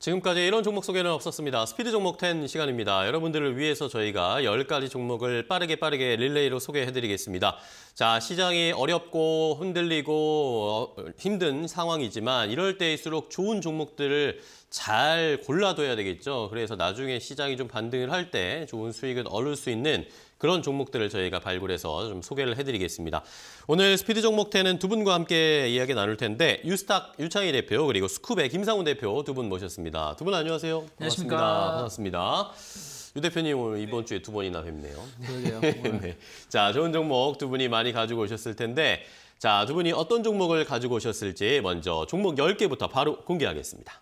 지금까지 이런 종목 소개는 없었습니다. 스피드 종목 10 시간입니다. 여러분들을 위해서 저희가 10가지 종목을 빠르게 빠르게 릴레이로 소개해드리겠습니다. 자, 시장이 어렵고 흔들리고 어, 힘든 상황이지만 이럴 때일수록 좋은 종목들을 잘 골라둬야 되겠죠. 그래서 나중에 시장이 좀 반등을 할 때 좋은 수익을 얻을 수 있는 그런 종목들을 저희가 발굴해서 좀 소개를 해드리겠습니다. 오늘 스피드 종목태는 두 분과 함께 이야기 나눌 텐데 유스탁 유창희 대표 그리고 스쿱의 김상훈 대표 두 분 모셨습니다. 두 분 안녕하세요. 반갑습니다. 안녕하십니까. 반갑습니다. 유 대표님 오늘 이번 주에 두 번이나 뵙네요. 그러게요. 네. 자, 좋은 종목 두 분이 많이 가지고 오셨을 텐데 자, 두 분이 어떤 종목을 가지고 오셨을지 먼저 종목 열개부터 바로 공개하겠습니다.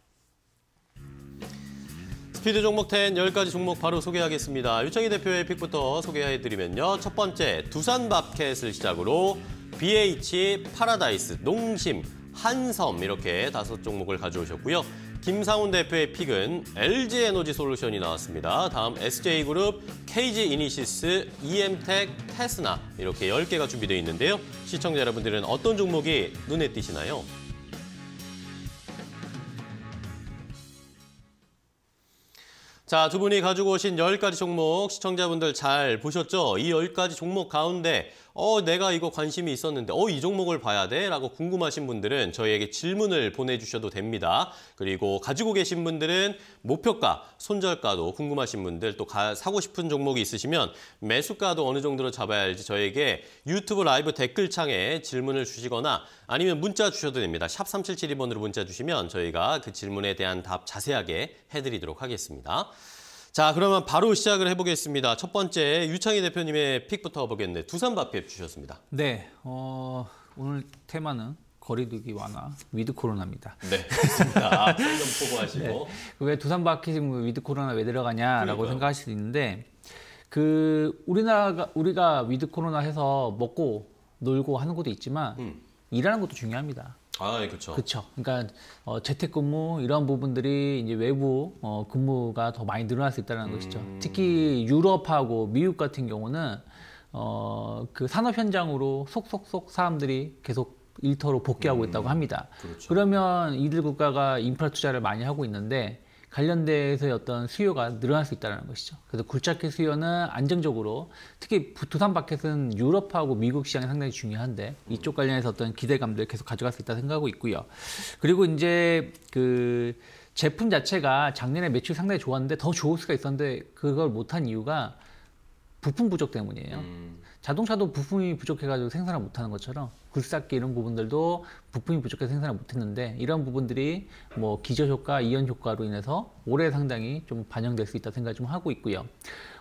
퀴드 종목 10 10가지 종목 바로 소개하겠습니다. 유창희 대표의 픽부터 소개해드리면요. 첫 번째, 두산밥켓을 시작으로 BH, 파라다이스, 농심, 한섬 이렇게 다섯 종목을 가져오셨고요. 김상훈 대표의 픽은 LG에너지 솔루션이 나왔습니다. 다음 SJ그룹, KG이니시스, EM텍, 테스나 이렇게 1 0개가 준비되어 있는데요. 시청자 여러분들은 어떤 종목이 눈에 띄시나요? 자, 두 분이 가지고 오신 1 0가지 종목 시청자분들 잘 보셨죠? 이1 0가지 종목 가운데 어 내가 이거 관심이 있었는데 어 이 종목을 봐야 돼? 라고 궁금하신 분들은 저희에게 질문을 보내주셔도 됩니다. 그리고 가지고 계신 분들은 목표가, 손절가도 궁금하신 분들 또 가, 사고 싶은 종목이 있으시면 매수가도 어느 정도로 잡아야 할지 저에게 유튜브 라이브 댓글창에 질문을 주시거나 아니면 문자 주셔도 됩니다. 샵 3772번으로 문자 주시면 저희가 그 질문에 대한 답 자세하게 해드리도록 하겠습니다. 자, 그러면 바로 시작을 해보겠습니다. 첫 번째 유창희 대표님의 픽부터 보겠네. 두산 바피앱 주셨습니다. 네, 어, 오늘 테마는 거리두기 완화 위드 코로나입니다. 네, 그렇습니다. 아, 좀 보고하시고. 네. 왜 두산 바퀴 지금 뭐 위드 코로나 왜 들어가냐라고 그러니까요. 생각하실 수 있는데 그 우리나라가 우리가 위드 코로나 해서 먹고 놀고 하는 것도 있지만 음. 일하는 것도 중요합니다. 아, 예, 그렇죠. 그렇죠. 그러니까 어, 재택근무 이런 부분들이 이제 외부 어, 근무가 더 많이 늘어날 수 있다는 음... 것이죠. 특히 유럽하고 미국 같은 경우는 어, 그 산업 현장으로 속속속 사람들이 계속 일터로 복귀하고 음... 있다고 합니다. 그렇죠. 그러면 이들 국가가 인프라 투자를 많이 하고 있는데 관련돼서 의 어떤 수요가 늘어날 수 있다는 것이죠. 그래서 굴착기 수요는 안정적으로 특히 부산 바켓은 유럽하고 미국 시장이 상당히 중요한데 이쪽 관련해서 어떤 기대감들 계속 가져갈 수 있다 고 생각하고 있고요. 그리고 이제 그 제품 자체가 작년에 매출 상당히 좋았는데 더 좋을 수가 있었는데 그걸 못한 이유가 부품 부족 때문이에요. 음. 자동차도 부품이 부족해가지고 생산을 못하는 것처럼 굴삭기 이런 부분들도 부품이 부족해서 생산을 못했는데 이런 부분들이 뭐 기저 효과, 이연 효과로 인해서 올해 상당히 좀 반영될 수 있다 생각 좀 하고 있고요.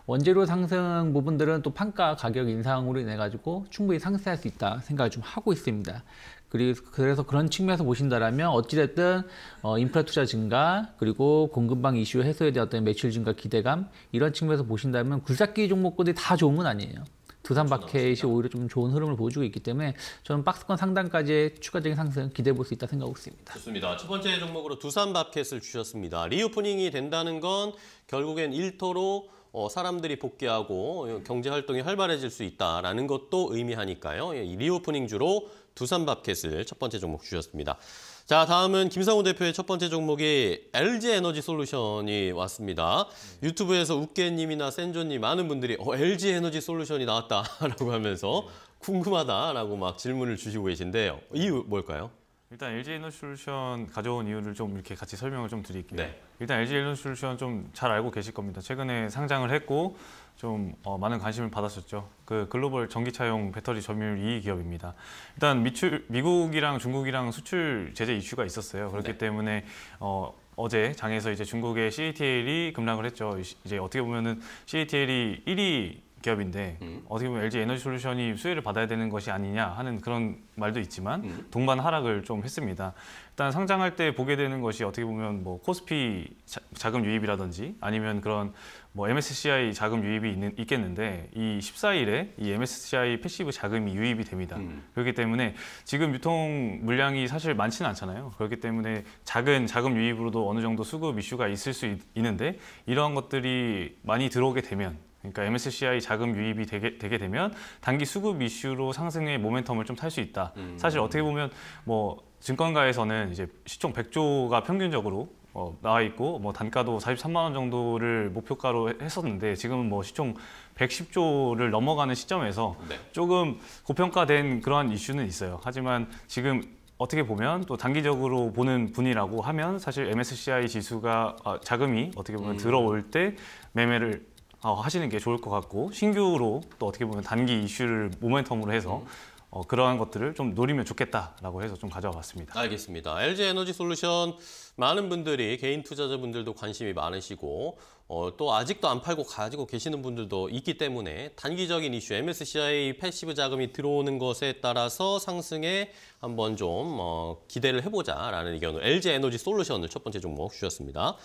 원재료 상승 부분들은 또 판가 가격 인상으로 인해 가지고 충분히 상승할수 있다 생각을 좀 하고 있습니다. 그리고 그래서 그런 측면에서 보신다라면 어찌됐든 어, 인프라 투자 증가 그리고 공급망 이슈 해소에 대한 어떤 매출 증가 기대감 이런 측면에서 보신다면 굴삭기 종목들이 다 좋은 건 아니에요. 두산 바켓이 그렇죠. 오히려 좀 좋은 흐름을 보여주고 있기 때문에 저는 박스권 상단까지의 추가적인 상승 기대해 볼 수 있다 생각하고 있습니다. 좋습니다. 첫 번째 종목으로 두산 바켓을 주셨습니다. 리오프닝이 된다는 건 결국엔 일터로 어, 사람들이 복귀하고 어, 경제 활동이 활발해질 수있다라 것도 의미하니까요. 예, 리오프닝 주로 두산 바켓을 첫 번째 종목 주셨습니다. 자, 다음은 김상우 대표의 첫 번째 종목이 LG 에너지 솔루션이 왔습니다. 유튜브에서 웃개님이나 센조님 많은 분들이 어, LG 에너지 솔루션이 나왔다라고 하면서 궁금하다라고 막 질문을 주시고 계신데요. 이유 뭘까요? 일단 LG 에너솔루션 가져온 이유를 좀 이렇게 같이 설명을 좀 드릴게요. 네. 일단 LG 에너솔루션 좀 잘 알고 계실 겁니다. 최근에 상장을 했고 좀 어, 많은 관심을 받았었죠. 그 글로벌 전기차용 배터리 점유율 2위 기업입니다. 일단 미출, 미국이랑 중국이랑 수출 제재 이슈가 있었어요. 그렇기 네. 때문에 어, 어제 장에서 이제 중국의 CATL이 급락을 했죠. 이제 어떻게 보면은 CATL이 1위 기업인데 음. 어떻게 보면 LG 에너지 솔루션이 수혜를 받아야 되는 것이 아니냐 하는 그런 말도 있지만 음. 동반 하락을 좀 했습니다. 일단 상장할 때 보게 되는 것이 어떻게 보면 뭐 코스피 자, 금 유입이라든지 아니면 그런 뭐 MSCI 자금 유입이 있는, 있겠는데 이 14일에 이 MSCI 패시브 자금이 유입이 됩니다. 음. 그렇기 때문에 지금 유통 물량이 사실 많지는 않잖아요. 그렇기 때문에 작은 자금 유입으로도 어느 정도 수급 이슈가 있을 수 있, 는데 이러한 것들이 많이 들어오게 되면 그러니까 MSCI 자금 유입이 되게, 되게 되면 단기 수급 이슈로 상승의 모멘텀을 좀 탈 수 있다. 음. 사실 어떻게 보면 뭐 증권가에서는 이제 시총 100조가 평균적으로 어, 나와 있고 뭐 단가도 43만 원 정도를 목표가로 했었는데 지금은 뭐 시총 110조를 넘어가는 시점에서 네. 조금 고평가된 그러한 이슈는 있어요. 하지만 지금 어떻게 보면 또 단기적으로 보는 분이라고 하면 사실 MSCI 지수가 아, 자금이 어떻게 보면 음. 들어올 때 매매를 어, 하시는 게 좋을 것 같고 신규로 또 어떻게 보면 단기 이슈를 모멘텀으로 해서 음. 어, 그러한 것들을 좀 노리면 좋겠다라고 해서 좀 가져와 봤습니다. 알겠습니다. LG 에너지 솔루션 많은 분들이 개인 투자자분들도 관심이 많으시고 어, 또 아직도 안 팔고 가지고 계시는 분들도 있기 때문에 단기적인 이슈 MSCI 패시브 자금이 들어오는 것에 따라서 상승에 한번 좀 어, 기대를 해보자라는 의견으로 LG 에너지 솔루션을 첫 번째 종목 주셨습니다.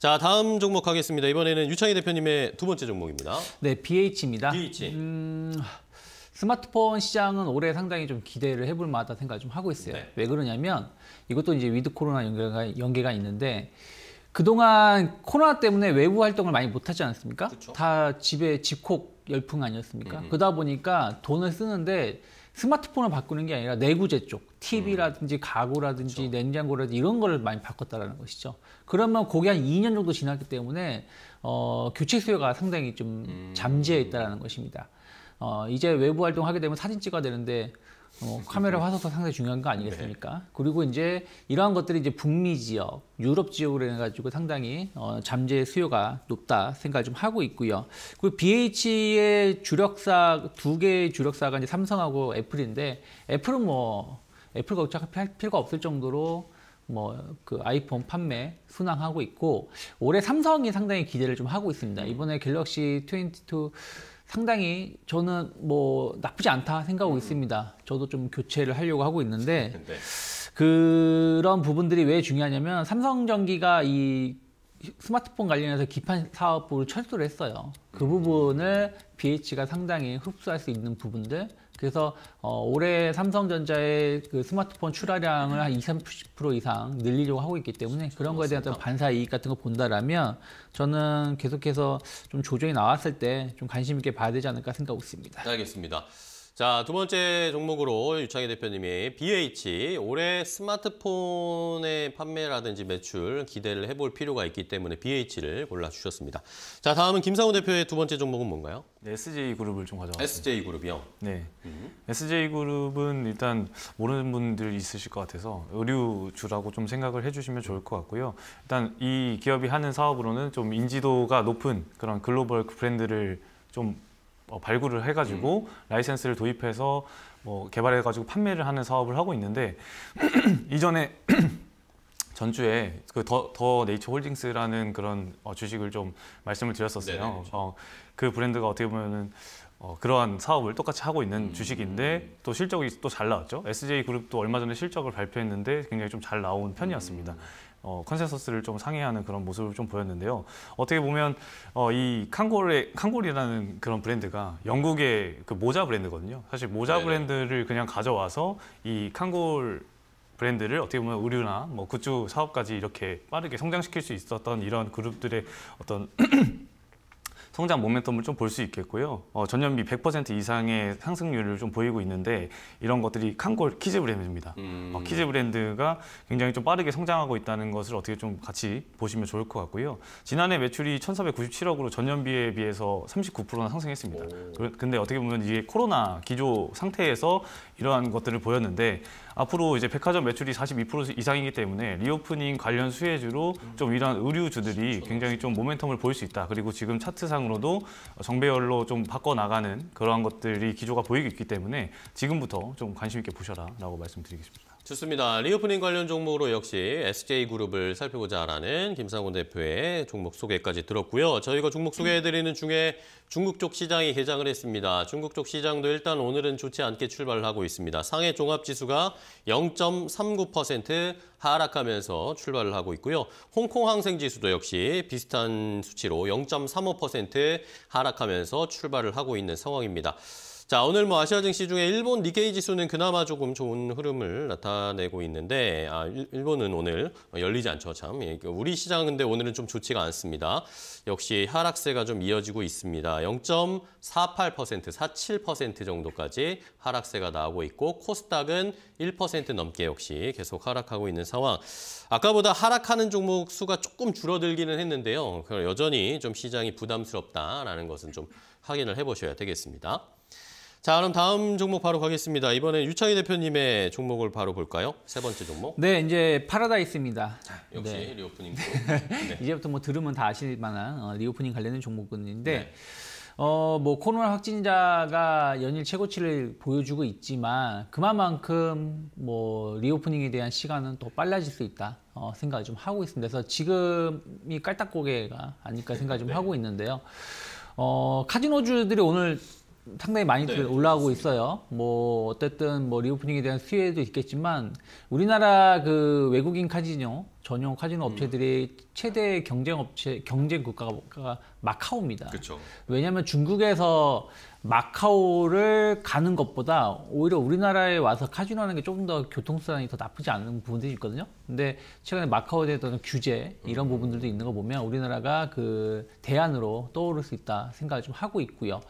자, 다음 종목 가겠습니다. 이번에는 유창희 대표님의 두 번째 종목입니다. 네, BH입니다. BH. 음... 스마트폰 시장은 올해 상당히 좀 기대를 해볼 만하다 생각을 좀 하고 있어요. 네. 왜 그러냐면 이것도 이제 위드 코로나 연계가, 연계가 있는데 그동안 코로나 때문에 외부 활동을 많이 못하지 않았습니까? 그쵸? 다 집에 집콕 열풍 아니었습니까? 음. 그러다 보니까 돈을 쓰는데 스마트폰을 바꾸는 게 아니라 내구재 쪽, TV라든지 음. 가구라든지 그렇죠. 냉장고라든지 이런 거를 많이 바꿨다는 것이죠. 그러면 그게 한 2년 정도 지났기 때문에 어, 교체 수요가 상당히 좀 음. 잠재해 있다라는 것입니다. 어, 이제 외부 활동하게 되면 사진 찍어야 되는데 어, 카메라 음. 화소도 상당히 중요한 거 아니겠습니까? 네. 그리고 이제 이러한 것들이 이제 북미 지역, 유럽 지역으로 해가지고 상당히 어, 잠재 수요가 높다 생각 을좀 하고 있고요. 그리고 BH의 주력사 두 개의 주력사가 이제 삼성하고 애플인데 애플은 뭐 애플과 어차피 필요가 없을 정도로 뭐 그 아이폰 판매 순항하고 있고 올해 삼성이 상당히 기대를 좀 하고 있습니다. 음. 이번에 갤럭시 22 상당히 저는 뭐 나쁘지 않다 생각하고 음. 있습니다. 저도 좀 교체를 하려고 하고 있는데 네. 그런 부분들이 왜 중요하냐면 삼성전기가 이 스마트폰 관련해서 기판 사업부를 철수를 했어요. 그 음. 부분을 BH가 상당히 흡수할 수 있는 부분들 그래서 어, 올해 삼성전자의 그 스마트폰 출하량을 한 20, 30% 이상 늘리려고 하고 있기 때문에 그런 거에 대한 반사 이익 같은 거 본다라면 저는 계속해서 좀 조정이 나왔을 때 좀 관심 있게 봐야 되지 않을까 생각하고 있습니다. 알겠습니다. 자, 두 번째 종목으로 유창희 대표님이 BH, 올해 스마트폰의 판매라든지 매출 기대를 해볼 필요가 있기 때문에 BH를 골라주셨습니다. 자, 다음은 김상우 대표의 두 번째 종목은 뭔가요? 네, SJ그룹을 좀 가져왔습니다. SJ그룹이요? 네. 음. SJ그룹은 일단 모르는 분들 있으실 것 같아서 의류주라고 좀 생각을 해주시면 좋을 것 같고요. 일단 이 기업이 하는 사업으로는 좀 인지도가 높은 그런 글로벌 브랜드를 좀 어, 발굴을 해가지고 음. 라이센스를 도입해서 뭐 개발해가지고 판매를 하는 사업을 하고 있는데 이전에 전주에 그더더 네이처 홀딩스라는 그런 어, 주식을 좀 말씀을 드렸었어요. 그 어, 그 브랜드가 어떻게 보면은 어, 그러한 사업을 똑같이 하고 있는 음, 주식인데 또 실적이 또 잘 나왔죠. SJ 그룹도 얼마 전에 실적을 발표했는데 굉장히 좀 잘 나온 편이었습니다. 음. 어, 컨센서스를 좀 상회하는 그런 모습을 좀 보였는데요. 어떻게 보면 어, 이 칸골의 칸골이라는 그런 브랜드가 영국의 그 모자 브랜드거든요. 사실 모자 네네. 브랜드를 그냥 가져와서 이 칸골 브랜드를 어떻게 보면 의류나 뭐 굿즈 사업까지 이렇게 빠르게 성장시킬 수 있었던 이런 그룹들의 어떤 성장 모멘텀을 좀 볼 수 있겠고요. 어, 전년비 100% 이상의 상승률을 좀 보이고 있는데 이런 것들이 칸골 키즈 브랜드입니다. 어, 음. 어, 키즈 브랜드가 굉장히 좀 빠르게 성장하고 있다는 것을 어떻게 좀 같이 보시면 좋을 것 같고요. 지난해 매출이 1,497억으로 전년비에 비해서 39%나 상승했습니다. 오. 근데 어떻게 보면 이게 코로나 기조 상태에서 이러한 것들을 보였는데 앞으로 이제 백화점 매출이 42% 이상이기 때문에 리오프닝 관련 수혜주로 음. 좀 이러한 의류주들이 그렇죠. 굉장히 좀 모멘텀을 보일 수 있다. 그리고 지금 차트상으로 방향으로도 정배열로 좀 바꿔나가는 그러한 것들이 기조가 보이기 때문에 지금부터 좀 관심 있게 보셔라라고 말씀드리겠습니다. 좋습니다. 리오프닝 관련 종목으로 역시 SJ그룹을 살펴보자라는 김상훈 대표의 종목 소개까지 들었고요. 저희가 종목 소개해드리는 중에 중국 쪽 시장이 개장을 했습니다. 중국 쪽 시장도 일단 오늘은 좋지 않게 출발을 하고 있습니다. 상해 종합지수가 0.39% 하락하면서 출발을 하고 있고요. 홍콩 항생지수도 역시 비슷한 수치로 0.35% 하락하면서 출발을 하고 있는 상황입니다. 자, 오늘 뭐 아시아 증시 중에 일본 니케이 지수는 그나마 조금 좋은 흐름을 나타내고 있는데, 아, 일본은 오늘 열리지 않죠, 참. 예, 그러니까 우리 시장 은 근데 오늘은 좀 좋지가 않습니다. 역시 하락세가 좀 이어지고 있습니다. 0.48%, 47% 정도까지 하락세가 나오고 있고, 코스닥은 1% 넘게 역시 계속 하락하고 있는 상황. 아까보다 하락하는 종목 수가 조금 줄어들기는 했는데요. 여전히 좀 시장이 부담스럽다라는 것은 좀 확인을 해보셔야 되겠습니다. 자, 그럼 다음 종목 바로 가겠습니다. 이번에 유창희 대표님의 종목을 바로 볼까요? 세 번째 종목. 네, 이제 파라다이스입니다. 자, 역시 네. 리오프닝. 네. 이제부터 뭐 들으면 다 아실 만한 어, 리오프닝 관련된 종목군인데 네. 어, 뭐 코로나 확진자가 연일 최고치를 보여주고 있지만 그만큼 뭐 리오프닝에 대한 시간은 더 빨라질 수 있다. 어, 생각을 좀 하고 있습니다. 그래서 지금이 깔딱고개가 아닐까 생각을 좀 네. 하고 있는데요. 어, 카지노주들이 오늘 상당히 많이 네, 네 올라오고 그습니다 있어요. 뭐 어쨌든 뭐 리오프닝에 대한 수혜도 있겠지만 우리나라 그 외국인 카지노 전용 카지노 음. 업체들이 최대 경쟁 업체 경쟁 국가가 마카오입니다. 그쵸. 왜냐하면 중국에서 마카오를 가는 것보다 오히려 우리나라에 와서 카지노 하는 게 조금 더 교통수단이 더 나쁘지 않은 부분들이 있거든요. 근데 최근에 마카오에 대한 규제 이런 음. 부분들도 있는 거 보면 우리나라가 그 대안으로 떠오를 수 있다 생각을 좀 하고 있고요.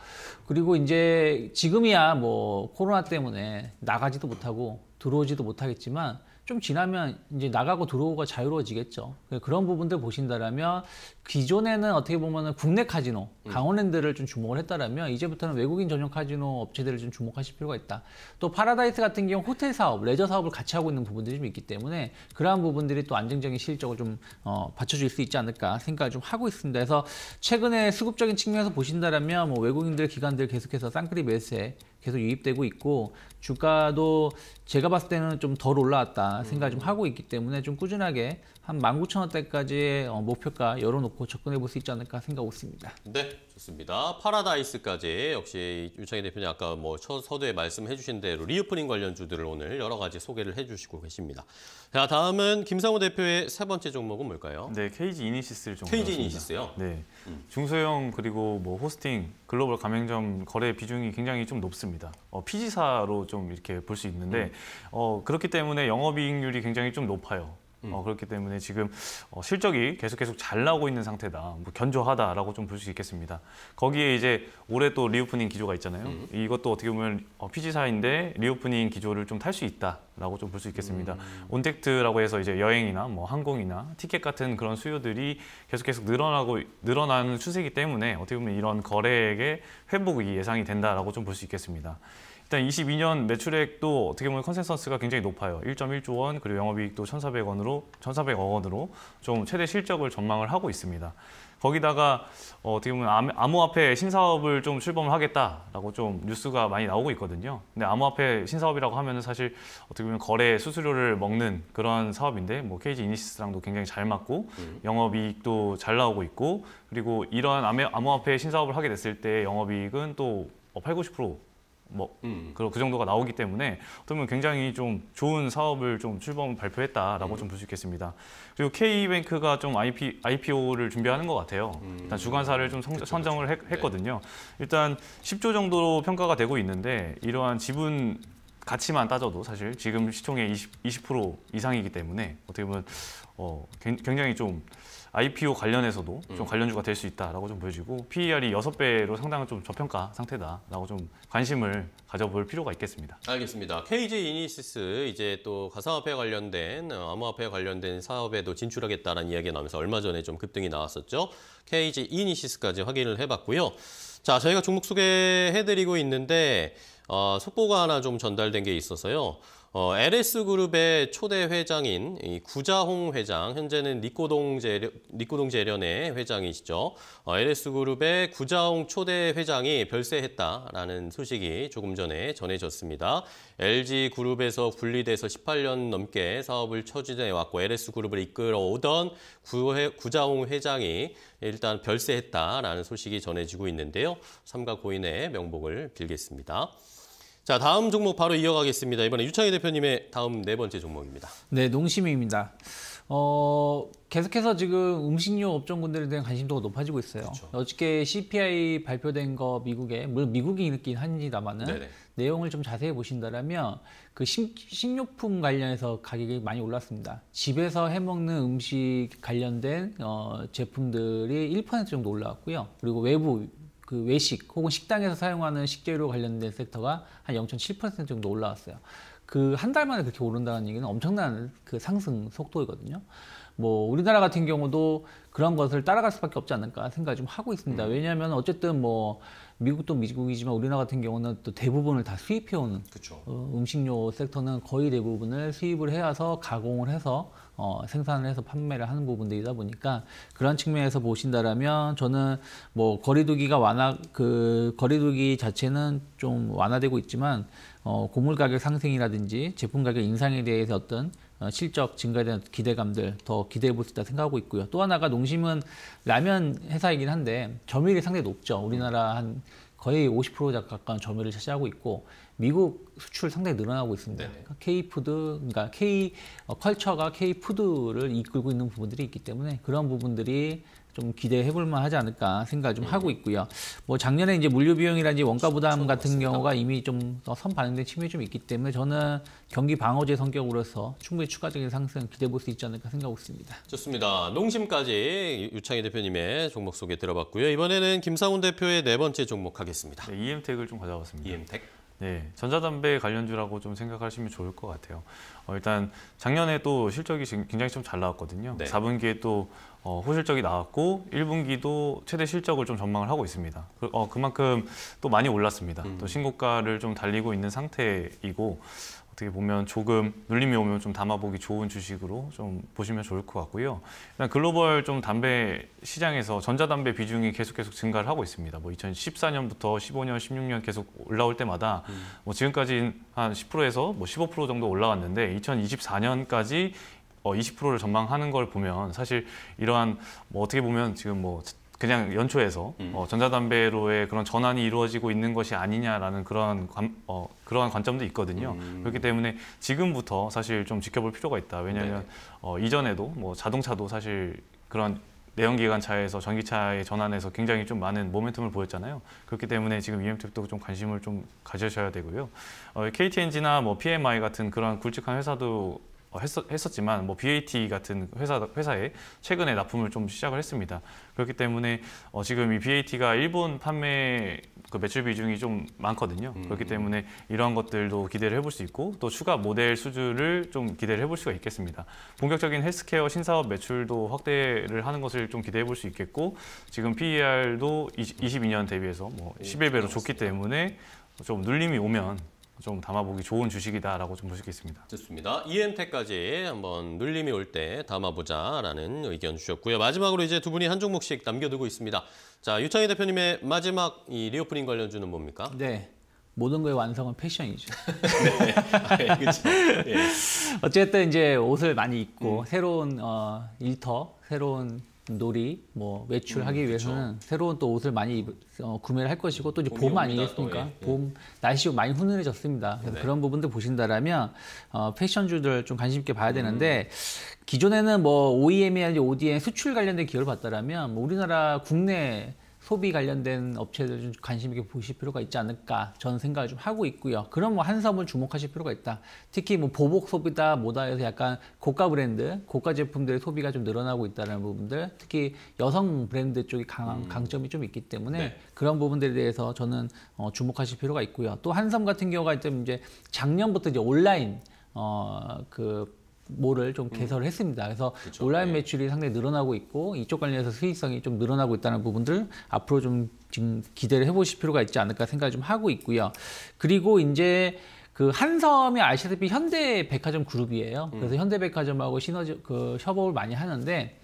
그리고 이제 지금이야 뭐 코로나 때문에 나가지도 못하고 들어오지도 못하겠지만 좀 지나면 이제 나가고 들어오가 자유로워지겠죠. 그런 부분들 보신다라면 기존에는 어떻게 보면은 국내 카지노, 음. 강원랜드를 좀 주목을 했다라면 이제부터는 외국인 전용 카지노 업체들을 좀 주목하실 필요가 있다. 또 파라다이스 같은 경우 호텔 사업, 레저 사업을 같이 하고 있는 부분들이 좀 있기 때문에 그러한 부분들이 또 안정적인 실적을 좀 어, 받쳐줄 수 있지 않을까 생각을 좀 하고 있습니다. 그래서 최근에 수급적인 측면에서 보신다라면 뭐 외국인들 기관들 계속해서 쌍끌이 매수에 계속 유입되고 있고 주가도 제가 봤을 때는 좀 덜 올라왔다 생각 좀 하고 있기 때문에 좀 꾸준하게 한 19,000원대까지 어, 목표가 열어놓고 접근해 볼 수 있지 않을까 생각하고 있습니다. 네, 좋습니다. 파라다이스까지 역시 유창희 대표님 아까 뭐 서두에 말씀해 주신 대로 리오프닝 관련 주들을 오늘 여러 가지 소개를 해 주시고 계십니다. 자, 다음은 김상우 대표의 세 번째 종목은 뭘까요? 네, KG 이니시스 종목. KG 이니시스요? 네. 음. 중소형 그리고 뭐 호스팅, 글로벌 가맹점 거래 비중이 굉장히 좀 높습니다. 어, PG사로 좀 이렇게 볼 수 있는데 음. 어, 그렇기 때문에 영업이익률이 굉장히 좀 높아요. 어, 음. 어, 그렇기 때문에 지금 어, 실적이 계속 계속 잘 나오고 있는 상태다. 뭐 견조하다라고 좀 볼 수 있겠습니다. 거기에 이제 올해 또 리오프닝 기조가 있잖아요. 음. 이것도 어떻게 보면 어, 피지사인데 리오프닝 기조를 좀 탈 수 있다라고 좀 볼 수 있겠습니다. 음. 온택트라고 해서 이제 여행이나 뭐 항공이나 티켓 같은 그런 수요들이 계속 계속 늘어나고 늘어나는 추세이기 때문에 어떻게 보면 이런 거래액의 회복이 예상이 된다라고 좀 볼 수 있겠습니다. 일단 22년 매출액도 어떻게 보면 컨센서스가 굉장히 높아요. 1.1조 원 그리고 영업이익도 1,400 원으로 1,400억 원으로 좀 최대 실적을 전망을 하고 있습니다. 거기다가 어, 떻게 보면 암호화폐 신사업을 좀 출범을 하겠다라고 좀 뉴스가 많이 나오고 있거든요. 근데 암호화폐 신사업이라고 하면은 사실 어떻게 보면 거래 수수료를 먹는 그런 사업인데 뭐 KG 이니시스랑도 굉장히 잘 맞고 음. 영업이익도 잘 나오고 있고 그리고 이런 암호화폐 신사업을 하게 됐을 때 영업이익은 또 8, 어, 90%뭐 음. 그런 그 정도가 나오기 때문에 어쩌면 굉장히 좀 좋은 사업을 좀 출범 발표했다라고 음. 좀볼 수 있겠습니다. 그리고 K뱅크가 좀 IP, IPO를 준비하는 것 같아요. 음. 일단 주관사를 좀 성, 그쵸, 선정을 그쵸. 했, 거든요 네. 일단 10조 정도로 평가가 되고 있는데 이러한 지분 가치만 따져도 사실 지금 시총의 20, 20% 이상이기 때문에 어떻게 보면 어, 굉장히 좀 IPO 관련해서도 좀 음. 관련주가 될 수 있다라고 좀 보여지고 PER이 6배로 상당한 좀 저평가 상태다라고 좀 관심을 가져볼 필요가 있겠습니다. 알겠습니다. KG 이니시스 이제 또 가상화폐 관련된 어, 암호화폐 관련된 사업에도 진출하겠다라는 이야기가 나오면서 얼마 전에 좀 급등이 나왔었죠. KG 이니시스까지 확인을 해봤고요. 자, 저희가 종목 소개해드리고 있는데 어, 속보가 하나 좀 전달된 게 있어서요. 어, LS그룹의 초대 회장인 이 구자홍 회장, 현재는 리코동 재련, 재련의 회장이시죠. 어, LS그룹의 구자홍 초대 회장이 별세했다라는 소식이 조금 전에 전해졌습니다. LG그룹에서 분리돼서 18년 넘게 사업을 처진해왔고 LS그룹을 이끌어오던 구 구자홍 회장이 일단 별세했다라는 소식이 전해지고 있는데요. 삼가 고인의 명복을 빌겠습니다. 자, 다음 종목 바로 이어가겠습니다. 이번에 유창희 대표님의 다음 네 번째 종목입니다. 네, 농심입니다. 어, 계속해서 지금 음식료 업종 군들에 대한 관심도가 높아지고 있어요. 그렇죠. 어저께 CPI 발표된 거 미국에 물론 미국이긴 합니다만은 네 내용을 좀 자세히 보신다면 그 식, 식료품 관련해서 가격이 많이 올랐습니다. 집에서 해먹는 음식 관련된 어, 제품들이 1% 정도 올라왔고요. 그리고 외부 그 외식 혹은 식당에서 사용하는 식재료 관련된 섹터가 한 0.7% 정도 올라왔어요. 그 한 달 만에 그렇게 오른다는 얘기는 엄청난 그 상승 속도이거든요. 뭐 우리나라 같은 경우도 그런 것을 따라갈 수밖에 없지 않을까 생각을 좀 하고 있습니다. 음. 왜냐하면 어쨌든 뭐 미국도 미국이지만 우리나라 같은 경우는 또 대부분을 다 수입해오는 어, 음식료 섹터는 거의 대부분을 수입을 해와서 가공을 해서 어, 생산을 해서 판매를 하는 부분들이다 보니까 그런 측면에서 보신다라면 저는 뭐 거리두기가 완화 그 거리두기 자체는 좀 완화되고 있지만 어, 고물 가격 상승이라든지 제품 가격 인상에 대해서 어떤 어, 실적 증가에 대한 기대감들 더 기대해 볼 수 있다 생각하고 있고요. 또 하나가 농심은 라면 회사이긴 한데 점유율이 상당히 높죠. 우리나라 한 거의 50% 가까운 점유율을 차지하고 있고 미국 수출 상당히 늘어나고 있습니다. 네 K푸드, 그러니까 K 어, 컬처가 K푸드를 이끌고 있는 부분들이 있기 때문에 그런 부분들이 좀 기대해 볼만 하지 않을까 생각 좀 네. 하고 있고요. 뭐 작년에 이제 물류 비용이라든지 원가 부담 같은 맞습니다. 경우가 이미 좀선 반영된 측면이 좀 있기 때문에 저는 경기 방어제 성격으로서 충분히 추가적인 상승 기대해 볼 수 있지 않을까 생각하고 있습니다. 좋습니다. 농심까지 유창희 대표님의 종목 소개 들어봤고요. 이번에는 김상훈 대표의 네 번째 종목 하겠습니다. 네, EM택을 좀 가져왔습니다. EM택. 네, 전자담배 관련주라고 좀 생각하시면 좋을 것 같아요. 어, 일단 작년에 또 실적이 지금 굉장히 좀 잘 나왔거든요. 네. 4분기에 또 어, 호실적이 나왔고 1분기도 최대 실적을 좀 전망을 하고 있습니다. 그, 어, 그만큼 또 많이 올랐습니다. 음. 또 신고가를 좀 달리고 있는 상태이고 어떻게 보면 조금 눌림이 오면 좀 담아보기 좋은 주식으로 좀 보시면 좋을 것 같고요. 일단 글로벌 좀 담배 시장에서 전자담배 비중이 계속 계속 증가를 하고 있습니다. 뭐 2014년부터 15년, 16년 계속 올라올 때마다 음. 뭐 지금까지 한 10%에서 뭐 15% 정도 올라왔는데 2024년까지 어 20%를 전망하는 걸 보면 사실 이러한 뭐 어떻게 보면 지금 뭐 그냥 연초에서 음. 어, 전자담배로의 그런 전환이 이루어지고 있는 것이 아니냐라는 그런 관, 어, 그러한 관점도 있거든요. 음. 그렇기 때문에 지금부터 사실 좀 지켜볼 필요가 있다. 왜냐하면 네 어, 이전에도 뭐 자동차도 사실 그런 내연기관차에서 전기차에 전환해서 굉장히 좀 많은 모멘텀을 보였잖아요. 그렇기 때문에 지금 EMT도 좀 관심을 좀 가져셔야 되고요. 어, KTNG나 뭐 PMI 같은 그런 굵직한 회사도 어, 했었, 했었지만 뭐 BAT 같은 회사 회사에 최근에 납품을 좀 시작을 했습니다. 그렇기 때문에 어, 지금 이 BAT가 일본 판매 그 매출 비중이 좀 많거든요. 음. 그렇기 음. 때문에 이러한 것들도 기대를 해볼 수 있고 또 추가 모델 수주를 좀 기대를 해볼 수가 있겠습니다. 본격적인 헬스케어 신사업 매출도 확대를 하는 것을 좀 기대해볼 수 있겠고 지금 PER도 20, 22년 대비해서 뭐 11배로 좋기 때문에 좀 눌림이 오면 좀 담아보기 좋은 주식이다라고 좀볼수 있겠습니다. 좋습니다. EMT까지 한번 눌림이 올 때 담아보자라는 의견 주셨고요. 마지막으로 이제 두 분이 한 종목씩 남겨두고 있습니다. 자 유창희 대표님의 마지막 이 리오프닝 관련주는 뭡니까? 네. 모든 거의 완성은 패션이죠. 네, 아, 그렇죠. 네. 어쨌든 이제 옷을 많이 입고 음. 새로운 어, 일터, 새로운 놀이, 뭐 외출하기 음, 위해서는 새로운 또 옷을 많이 입, 어, 구매를 할 것이고 또 이제 봄 아니겠습니까? 또, 예, 예. 봄 날씨가 많이 훈훈해졌습니다. 네. 그런 부분들 보신다라면 어, 패션주들 좀 관심 있게 봐야 되는데 음. 기존에는 뭐 OEM이나 ODM 수출 관련된 기업을 봤다라면 뭐 우리나라 국내 소비 관련된 업체들 좀 관심 있게 보실 필요가 있지 않을까 저는 생각을 좀 하고 있고요. 그럼 뭐 한섬을 주목하실 필요가 있다. 특히 뭐 보복 소비다 뭐다 해서 약간 고가 브랜드, 고가 제품들의 소비가 좀 늘어나고 있다는 부분들, 특히 여성 브랜드 쪽이 강, 음. 강점이 좀 있기 때문에 네. 그런 부분들에 대해서 저는 어, 주목하실 필요가 있고요. 또 한섬 같은 경우가 이제 작년부터 이제 온라인 어그 모를 좀 개설을 음. 했습니다. 그래서 그쵸, 온라인 네. 매출이 상당히 늘어나고 있고 이쪽 관련해서 수익성이 좀 늘어나고 있다는 부분들 앞으로 좀 지금 기대를 해보실 필요가 있지 않을까 생각을 좀 하고 있고요. 그리고 이제 그 한섬이 아시다시피 현대백화점 그룹이에요. 음. 그래서 현대백화점하고 시너지 그 협업을 많이 하는데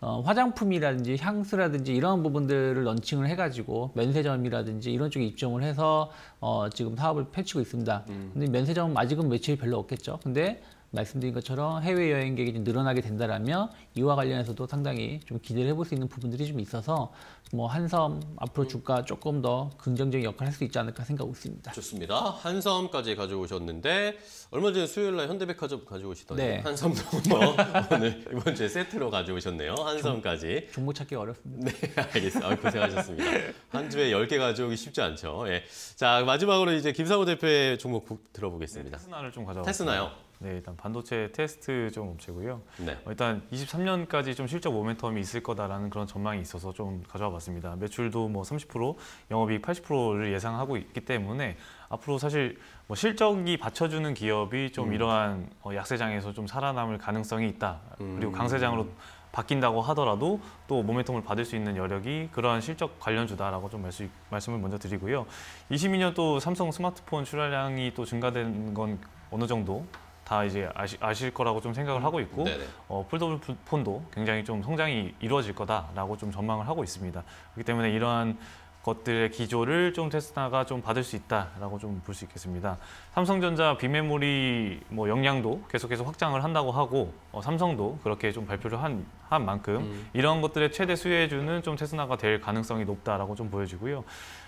어, 화장품이라든지 향수라든지 이런 부분들을 런칭을 해가지고 면세점이라든지 이런 쪽에 입점을 해서 어, 지금 사업을 펼치고 있습니다. 음. 근데 면세점 은 아직은 매출이 별로 없겠죠. 근데 말씀드린 것처럼 해외 여행객이 좀 늘어나게 된다라면 이와 관련해서도 상당히 좀 기대를 해볼 수 있는 부분들이 좀 있어서 뭐 한섬 앞으로 주가 조금 더 긍정적인 역할을 할 수 있지 않을까 생각하고 있습니다. 좋습니다. 한섬까지 가져오셨는데 얼마 전에 수요일 날 현대백화점 가져오시더니 네. 한섬도 뭐 오늘 이번 주에 세트로 가져오셨네요. 한섬까지. 종목 찾기 어렵습니다. 네, 알겠습니다. 아, 고생하셨습니다. 한 주에 10개 가져오기 쉽지 않죠. 예. 자, 마지막으로 이제 김상우 대표의 종목 들어보겠습니다. 네, 테스나를 좀 가져와. 테스나요. 네, 일단 반도체 테스트 좀 업체고요. 네. 어, 일단 23년까지 좀 실적 모멘텀이 있을 거다라는 그런 전망이 있어서 좀 가져와 봤습니다. 매출도 뭐 30%, 영업이익 80%를 예상하고 있기 때문에 앞으로 사실 뭐 실적이 받쳐주는 기업이 좀 음. 이러한 어, 약세장에서 좀 살아남을 가능성이 있다. 음. 그리고 강세장으로 바뀐다고 하더라도 또 모멘텀을 받을 수 있는 여력이 그러한 실적 관련주다라고 좀 말수, 말씀을 먼저 드리고요. 22년 또 삼성 스마트폰 출하량이 또 증가된 건 어느 정도 다 이제 아시, 아실 거라고 좀 생각을 하고 있고 어, 폴더폰도 블 굉장히 좀 성장이 이루어질 거다라고 좀 전망을 하고 있습니다. 그렇기 때문에 이러한 것들의 기조를 좀 테스나가 좀 받을 수 있다라고 좀 볼 수 있겠습니다. 삼성전자 비메모리 뭐 역량도 계속해서 확장을 한다고 하고 어, 삼성도 그렇게 좀 발표를 한, 한 만큼 음. 이런 것들의 최대 수혜주는 좀 테스나가 될 가능성이 높다라고 좀 보여지고요.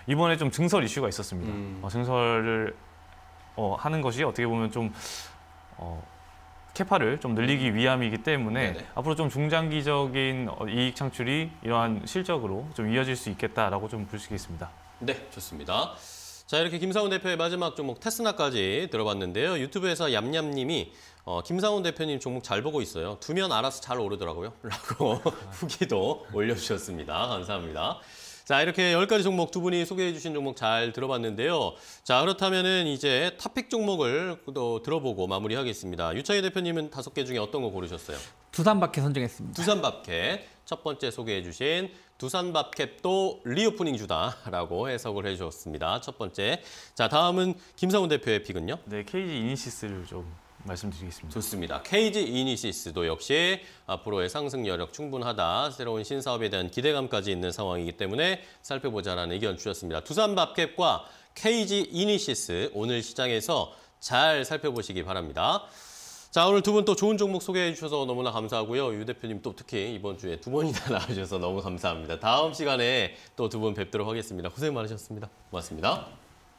이번에 좀 증설 이슈가 있었습니다. 음. 어, 증설을 어, 하는 것이 어떻게 보면 좀 어, 캐파를 좀 늘리기 위함이기 때문에 네네. 앞으로 좀 중장기적인 어, 이익 창출이 이러한 실적으로 좀 이어질 수 있겠다라고 좀 볼 수 있겠습니다. 네, 좋습니다. 자 이렇게 김상훈 대표의 마지막 종목 테스나까지 들어봤는데요. 유튜브에서 얌얌님이 어, 김상훈 대표님 종목 잘 보고 있어요. 두 면 알아서 잘 오르더라고요. 라고 후기도 올려주셨습니다. 감사합니다. 자, 이렇게 1 0가지 종목 두 분이 소개해 주신 종목 잘 들어봤는데요. 자, 그렇다면은 이제 탑픽 종목을 또 들어보고 마무리하겠습니다. 유창희 대표님은 다섯 개 중에 어떤 거 고르셨어요? 두산밥켓 선정했습니다. 두산밥켓. 첫 번째 소개해 주신 두산밥캡도 리오프닝 주다라고 해석을 해주셨습니다. 첫 번째. 자, 다음은 김성훈 대표의 픽은요? 네, KG 이니시스를 좀 말씀드리겠습니다. 좋습니다. KG 이니시스도 역시 앞으로의 상승 여력 충분하다. 새로운 신사업에 대한 기대감까지 있는 상황이기 때문에 살펴보자라는 의견 주셨습니다. 두산밥캡과 KG 이니시스 오늘 시장에서 잘 살펴보시기 바랍니다. 자 오늘 두 분 또 좋은 종목 소개해 주셔서 너무나 감사하고요. 유 대표님 또 특히 이번 주에 두 번이나 나와주셔서 너무 감사합니다. 다음 시간에 또 두 분 뵙도록 하겠습니다. 고생 많으셨습니다. 고맙습니다.